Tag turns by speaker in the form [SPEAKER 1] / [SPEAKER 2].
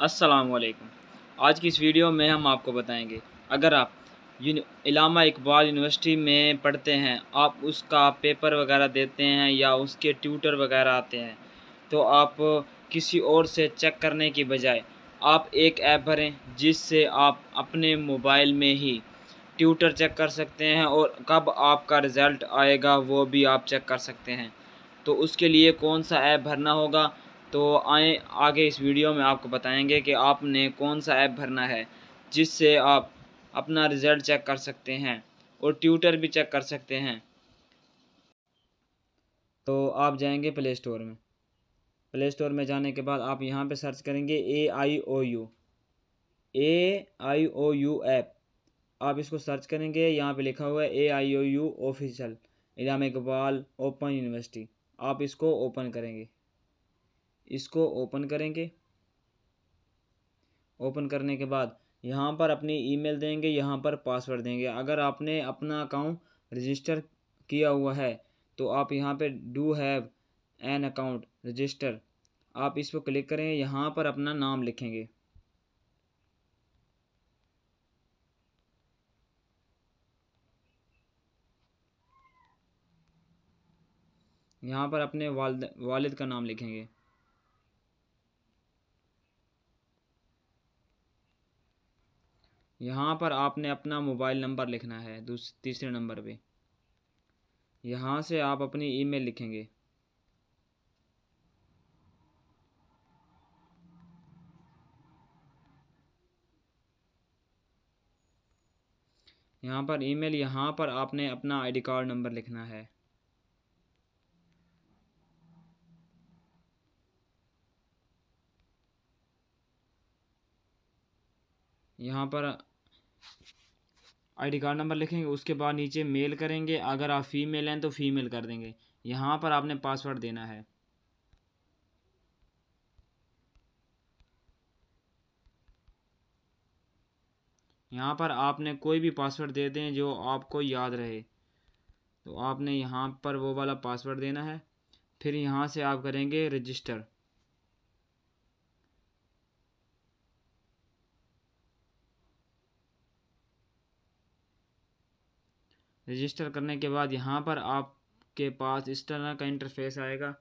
[SPEAKER 1] वालेकुम आज की इस वीडियो में हम आपको बताएंगे अगर आप इलामा इकबाल यूनिवर्सिटी में पढ़ते हैं आप उसका पेपर वगैरह देते हैं या उसके ट्यूटर वगैरह आते हैं तो आप किसी और से चेक करने की बजाय आप एक ऐप भरें जिससे आप अपने मोबाइल में ही ट्यूटर चेक कर सकते हैं और कब आपका रिज़ल्ट आएगा वो भी आप चेक कर सकते हैं तो उसके लिए कौन सा ऐप भरना होगा तो आए आगे इस वीडियो में आपको बताएंगे कि आपने कौन सा ऐप भरना है जिससे आप अपना रिज़ल्ट चेक कर सकते हैं और ट्यूटर भी चेक कर सकते हैं तो आप जाएंगे प्ले स्टोर में प्ले स्टोर में जाने के बाद आप यहाँ पे सर्च करेंगे A I O U A I O U app आप इसको सर्च करेंगे यहाँ पे लिखा हुआ है A I O U official Allama Iqbal open university आप इसको ओपन करेंगे इसको ओपन करेंगे ओपन करने के बाद यहाँ पर अपनी ईमेल देंगे यहाँ पर पासवर्ड देंगे अगर आपने अपना अकाउंट रजिस्टर किया हुआ है तो आप यहाँ पे do have an account register आप इस पर क्लिक करें यहाँ पर अपना नाम लिखेंगे यहाँ पर अपने वाल वालिद का नाम लिखेंगे यहाँ पर आपने अपना मोबाइल नंबर लिखना है तीसरे नंबर पे यहाँ से आप अपनी ईमेल लिखेंगे यहाँ पर ईमेल यहाँ पर आपने अपना आईडी कार्ड नंबर लिखना है यहाँ पर आईडी कार्ड नंबर लिखेंगे उसके बाद नीचे मेल करेंगे अगर आप फीमेल हैं तो फीमेल कर देंगे यहाँ पर आपने पासवर्ड देना है यहाँ पर आपने कोई भी पासवर्ड दे दें जो आपको याद रहे तो आपने यहाँ पर वो वाला पासवर्ड देना है फिर यहाँ से आप करेंगे रजिस्टर रजिस्टर करने के बाद यहाँ पर आपके पास इस तरह का इंटरफेस आएगा